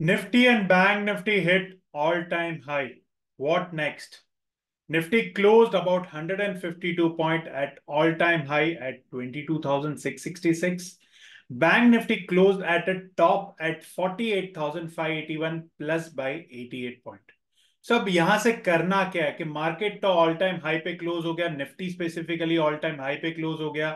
Nifty and Bank Nifty hit all-time high. What next? Nifty closed about 152 point at all-time high at 22,666. Bank Nifty closed at a top at 48,581 plus by 88 point. So so, अब यहां से करना क्या है कि market तो all time high पे close हो गया Nifty specifically all time high पे क्लोज हो गया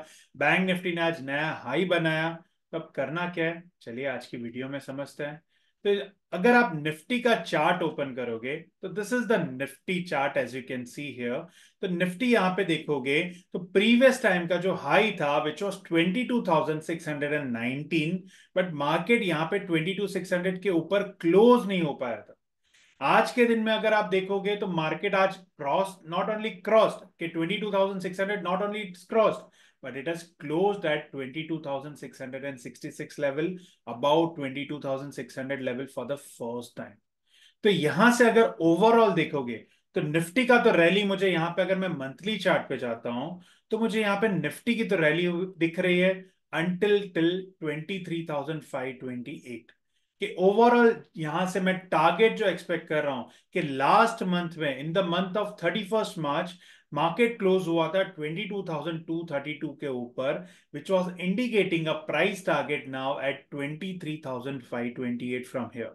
बैंक निफ्टी ने आज नया हाई बनाया तो अब करना क्या है चलिए आज की वीडियो में समझते हैं तो अगर आप निफ्टी का चार्ट ओपन करोगे तो this is the Nifty chart as you can see here तो निफ्टी यहाँ पे देखोगे तो प्रीवियस टाइम का जो हाई था विच वॉज 22,619 बट मार्केट यहाँ पे 22,600 के ऊपर क्लोज नहीं हो पाया था आज के दिन में अगर आप देखोगे तो मार्केट आज क्रॉस नॉट ओनली क्रॉस्ड के hundred not only crossed but it has closed at 22,666 level, about 22,600 level for the first time. तो यहां से अगर ओवरऑल देखोगे तो निफ्टी का तो रैली मुझे यहाँ पे अगर मैं मंथली चार्ट पे जाता हूं तो मुझे यहाँ पे निफ्टी की तो रैली दिख रही है अंटिल टिल 23,528 कि ओवरऑल यहां से मैं टारगेट जो एक्सपेक्ट कर रहा हूं कि लास्ट मंथ में in the month of thirty first March market close हुआ था 22,232 के ऊपर which was indicating a price target now at 23,528 from here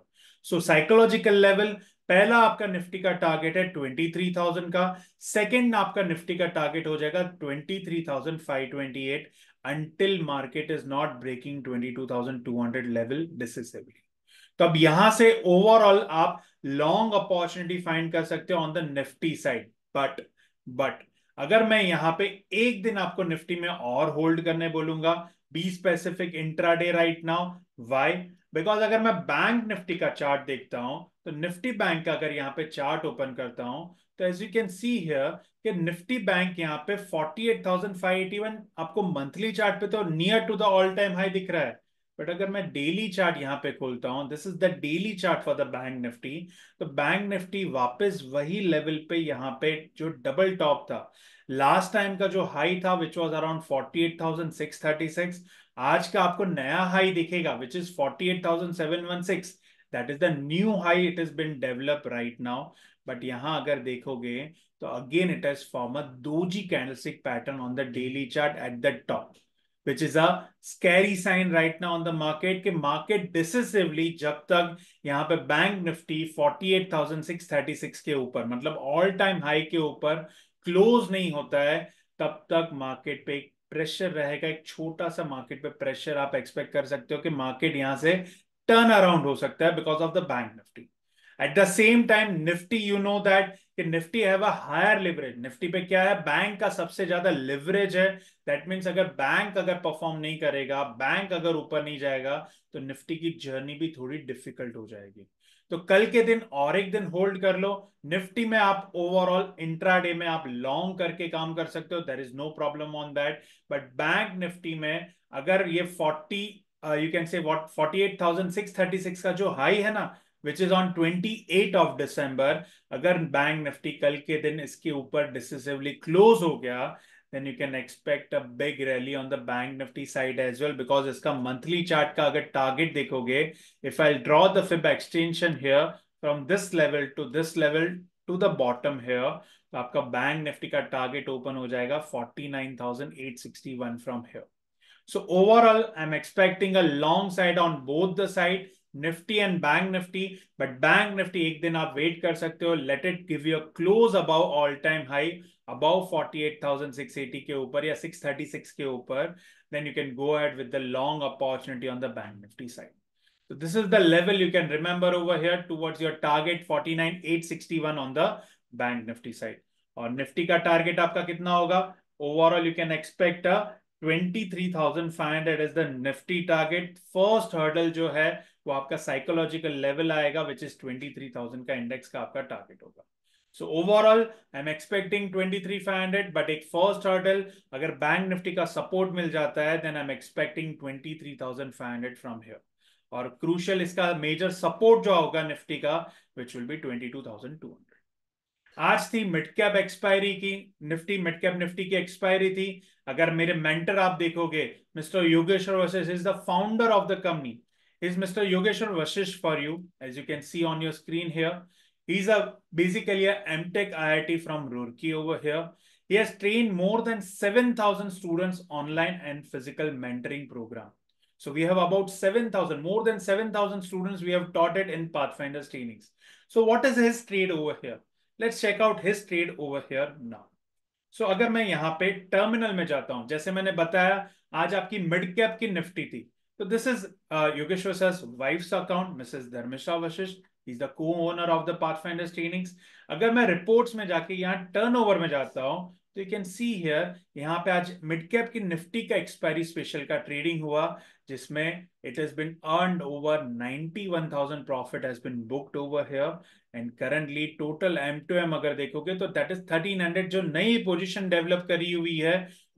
so psychological level पहला आपका निफ्टी का टारगेट है 23,000 का सेकेंड आपका निफ्टी का टारगेट हो जाएगा 23,528 until market is not breaking 22,200 level decisively तो अब यहां से ओवरऑल आप लॉन्ग अपॉर्चुनिटी फाइंड कर सकते हो on the Nifty side but but अगर मैं यहां पे एक दिन आपको निफ्टी में और होल्ड करने बोलूंगा be specific intraday right now why because अगर मैं बैंक निफ्टी का चार्ट देखता हूं तो निफ्टी बैंक का अगर यहां पे चार्ट ओपन करता हूं तो as you can see here कि निफ्टी बैंक यहां पे 48,581 आपको मंथली चार्ट पे तो near to the all time high दिख रहा है बट अगर मैं डेली चार्ट यहाँ पे खोलता हूँ this is the daily chart for the bank Nifty तो बैंक निफ्टी वापस वही लेवल पे यहाँ पे जो डबल टॉप था लास्ट टाइम का जो हाई था which was around forty eight thousand six thirty six आज का आपको नया हाई दिखेगा which is forty eight thousand seven one six that is the new high it is been develop right now but यहाँ अगर देखोगे तो again it is form a doji candlestick pattern on the daily chart at the top which is a scary sign right now on the market कि market जब तक यहाँ पे bank Nifty 48,636 के ऊपर मतलब ऑल टाइम हाई के ऊपर क्लोज नहीं होता है तब तक मार्केट पे एक प्रेशर रहेगा एक छोटा सा मार्केट पे प्रेशर आप एक्सपेक्ट कर सकते हो कि मार्केट यहाँ से टर्न अराउंड हो सकता है because of the bank Nifty at the same time Nifty you know that कि Nifty have a higher leverage Nifty पे क्या है बैंक का सबसे ज्यादा लिवरेज है दैट मीन्स अगर बैंक अगर परफॉर्म नहीं करेगा बैंक अगर ऊपर नहीं जाएगा तो निफ्टी की जर्नी भी थोड़ी डिफिकल्ट हो जाएगी तो कल के दिन और एक दिन होल्ड कर लो निफ्टी में आप ओवरऑल डे में आप लॉन्ग करके काम कर सकते हो there is no problem on that but bank Nifty में अगर ये forty you can say what forty eight thousand six thirty six का जो हाई है ना which is on 28 of December अगर बैंक निफ्टी कल के दिन इसके ऊपर डिसिसिवली क्लोज हो गया then you can expect a big rally on the bank Nifty side as well because इसका मंथली चार्ट का अगर टारगेट देखोगे if I draw the fib extension here from this level to this level to the bottom here तो आपका bank Nifty का target open हो जाएगा 49,861 from here So overall, I'm expecting a long side on both the side. Nifty and bank Nifty but bank Nifty एक दिन आप wait कर सकते हो let it give you close above all time high above eighty के ऊपर या six thirty six के ऊपर then you can go ahead with the long opportunity on the bank Nifty side So this is the level you can remember over here towards your target 49,861 on the bank Nifty side. और Nifty का target आपका कितना होगा? Overall you can expect a 23,500 is the Nifty target first hurdle जो है वो आपका psychological level आएगा विच इज 23,000 का इंडेक्स का आपका टारगेट होगा so overall I am expecting 23,500 but एक फर्स्ट हर्डल अगर बैंक निफ्टी का सपोर्ट मिल जाता है then I am expecting 23,500 from here और क्रूशल इसका मेजर सपोर्ट जो होगा निफ्टी का विच विल बी 22,200 आज थी मिड कैप एक्सपायरी की निफ्टी मिड कैप निफ्टी की एक्सपायरी थी अगर मेरे मेंटर आप देखोगे mister Yogeshwar Vashisht is the founder of the company is Mr. Yogeshwar Vashish for you, as you can see on your screen here. He's a basically a MTech IIT from Roorkee over here. He has trained more than 7,000 students online and physical mentoring program. So we have about 7,000, more than 7,000 students we have taught it in Pathfinders trainings. So what is his trade over here? Let's check out his trade over here now so अगर मैं यहां पे terminal में जाता हूं जैसे मैंने बताया आज आपकी मिड कैप की निफ्टी थी तो this is Yogeshwar sir wife's account Mrs Dharmeshwar Vashishtha is the co-owner of the finders trainings अगर मैं रिपोर्ट्स में जाके यहाँ टर्नओवर में जाता हूं तो यू कैन सी हियर यहाँ पे आज मिड कैप की निफ्टी का एक्सपायरी स्पेशल का ट्रेडिंग हुआ जिसमें it has been earn over 91,000 profit has been booked over here and currently total M to M अगर देखोगे तो दैट इज 1300 जो नई पोजीशन डेवलप करी हुई है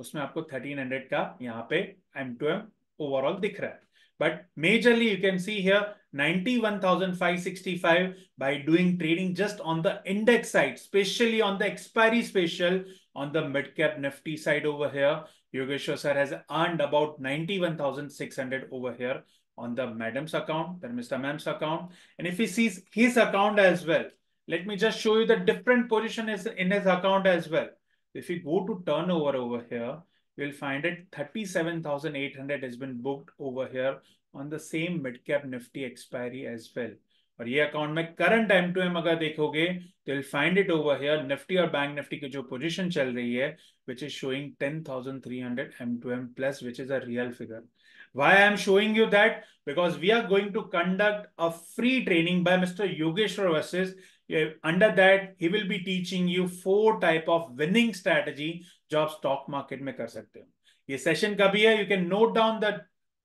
उसमें आपको 1300 का यहाँ पे एम टू एम ओवरऑल दिख रहा है but majorly you can see here 91,565 by doing trading just on the index side specially on the expiry special on the mid-cap Nifty side over here. Yogeshwar sir has earned about 91,600 over here on the madam's account, then Mr. Madam's account. And if he sees his account as well, let me just show you the different position is in his account as well. If you go to turnover over here, you'll find it 37,800 has been booked over here on the same mid-cap Nifty expiry as well. और ये account में current M to M अगर देखोगे तो will find it over here Nifty और bank Nifty की जो position चल रही है which is showing ten thousand three hundred M to M plus which is a real figure why i am showing you that because we are going to conduct a free training by mr yogeshwar versus under that he will be teaching you four type of winning strategy jobs stock market market kar sakte सकते हो ये session कभी है you can note down the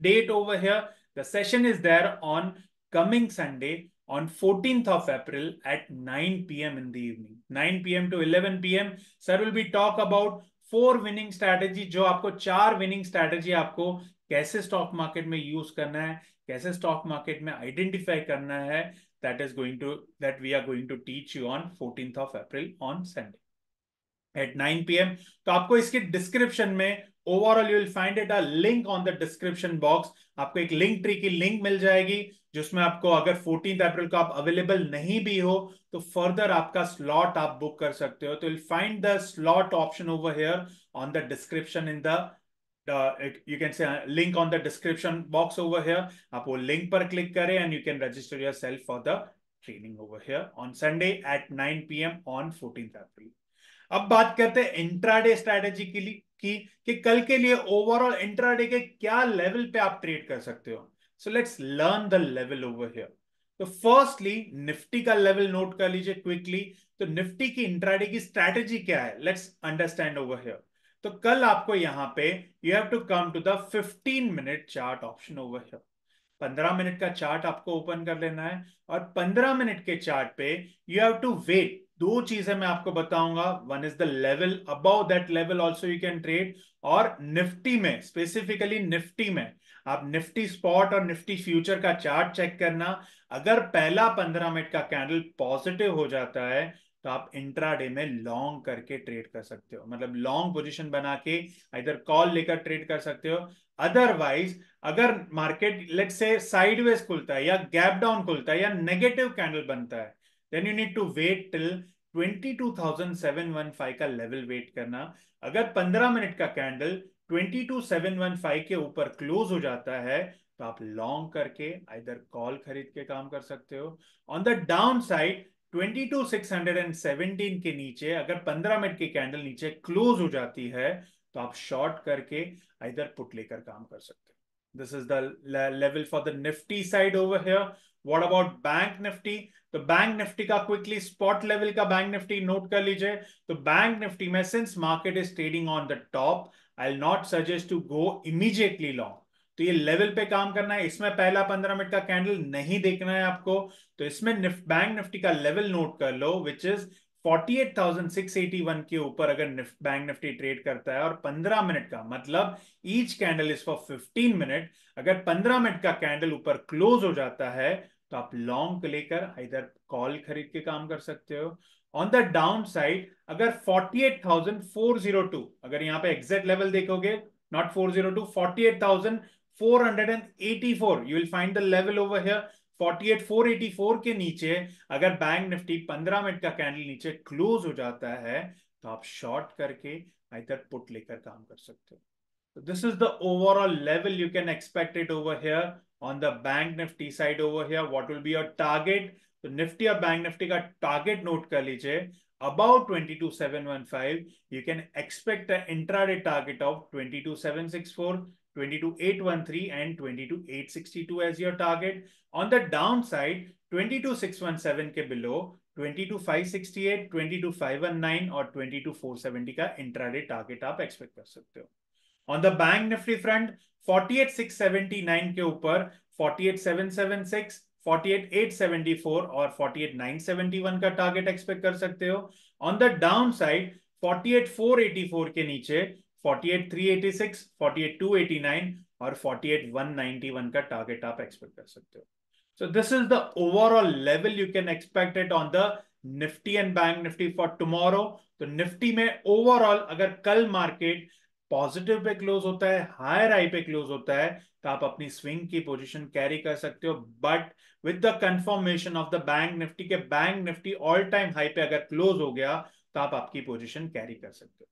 date over here the session is there on coming Sunday on 14th of April at 9 p.m. in the evening. 9 p.m. to 11 p.m. Sir will be talk about four winning strategy जो आपको चार winning strategy आपको कैसे stock market में use करना है कैसे stock market में आइडेंटिफाई करना है that is going to that we are going to teach you on fourteen of April on Sunday at nine P M तो आपको इसके डिस्क्रिप्शन में overall you will find it a link on the description box आपको एक link tree की link मिल जाएगी जिसमें आपको अगर फोर्टीन अप्रैल को आप अवेलेबल नहीं भी हो तो फर्दर आपका स्लॉट आप बुक कर सकते हो तो will find the slot option over here on the description in the you can say link on the description box over here आप वो लिंक पर क्लिक करें and you can register yourself for the training over here on Sunday at nine P M on fourteen April अब बात करते हैं intraday strategy के लिए कि कि कल के लिए ओवरऑल इंट्राडे के क्या लेवल पे आप ट्रेड कर सकते हो so let's learn the level over here तो फर्स्टली निफ्टी का लेवल नोट कर लीजिए क्विकली तो निफ्टी की इंट्राडे की स्ट्रेटेजी क्या है लेट्स अंडरस्टैंड ओवर हियर तो कल आपको यहां पे you have to come to the 15 minute chart option over here 15 minute का चार्ट आपको ओपन कर लेना है और 15 मिनट के चार्ट पे यू हैव टू वेट दो चीजें मैं आपको बताऊंगा one is the level above that level also you can trade और निफ्टी में स्पेसिफिकली निफ्टी में आप निफ्टी स्पॉट और निफ्टी फ्यूचर का चार्ट चेक करना अगर पहला पंद्रह मिनट का कैंडल पॉजिटिव हो जाता है तो आप इंट्राडे में लॉन्ग करके ट्रेड कर सकते हो मतलब लॉन्ग पोजीशन बना के इधर कॉल लेकर ट्रेड कर सकते हो अदरवाइज अगर मार्केट लेट से साइडवेज खुलता है या गैप डाउन खुलता है या नेगेटिव कैंडल बनता है then you need to wait till 22,715 का लेवल वेट करना अगर 15 मिनट का कैंडल 22,715 के ऊपर क्लोज हो जाता है तो आप लॉन्ग करके इधर कॉल खरीद के काम कर सकते हो ऑन द डाउन साइड 22,617 के नीचे अगर 15 मिनट की कैंडल नीचे क्लोज हो जाती है तो आप शॉर्ट करके इधर पुट लेकर काम कर सकते हो this is the level for the Nifty side over here what about bank Nifty तो बैंक निफ्टी का क्विकली स्पॉट लेवल का बैंक निफ्टी नोट कर लीजिए तो बैंक निफ्टी में since market is trading on the top I will not suggest to go immediately long तो ये level पे काम करना है इसमें पहला पंद्रह मिनट का कैंडल नहीं देखना है आपको तो इसमें निफ्ट, बैंक निफ्टी का लेवल नोट कर लो विच इज 48,681 के ऊपर अगर निफ्ट, बैंक निफ्टी ट्रेड करता है और 15 मिनट का मतलब each candle is for 15 minute अगर 15 मिनट का कैंडल ऊपर क्लोज हो जाता है तो आप लॉन्ग लेकर इधर कॉल खरीद के काम कर सकते हो ऑन द डाउन साइड अगर 48,402 अगर यहाँ पे एग्जैक्ट लेवल देखोगे not 402 48,484 you will find the level over here 48,484 के नीचे अगर बैंक निफ्टी 15 मिनट का कैंडल नीचे क्लोज हो जाता है तो आप शॉर्ट करके इधर पुट लेकर काम कर सकते हो this is the overall level you can expected over here on the bank Nifty side over here, what will be your target? So Nifty or bank Nifty target note कर लीजिए about 22,715. You can expect an intraday target of 22,764, 22,813 and 22,862 as your target. On the downside, 22,617 के below 22,568, 22,519 or 22,470 का intraday target आप expect कर सकते हो on the bank Nifty front 48679 के ऊपर 48776 48874 और 48971 का टारगेट एक्सपेक्ट कर सकते हो ऑन द डाउन साइड 48484 के नीचे 48386 48289 और 48191 का टारगेट आप एक्सपेक्ट कर सकते हो so this is the overall level you can expect it on the Nifty and bank Nifty for tomorrow तो निफ्टी में ओवरऑल अगर कल मार्केट पॉजिटिव पे क्लोज होता है हायर आई पे क्लोज होता है तो आप अपनी स्विंग की पोजीशन कैरी कर सकते हो but with the confirmation of the bank Nifty के bank Nifty all time high पे अगर क्लोज हो गया तो आप आपकी पोजीशन कैरी कर सकते हो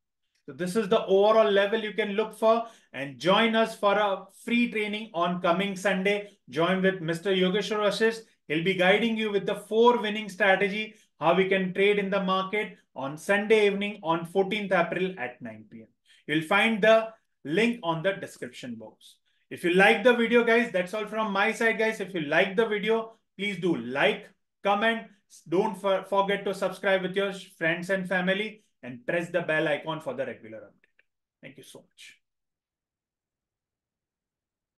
तो this is the overall level you can look for and join us for a free training on coming Sunday join with Mr Yogeshwar Ashish He'll be guiding you with the four winning strategy, how we can trade in the market on Sunday evening on 14th April at 9 p.m. You'll find the link on the description box. If you like the video, guys, that's all from my side, guys. If you like the video, please do like, comment. Don't for forget to subscribe with your friends and family and press the bell icon for the regular update. Thank you so much.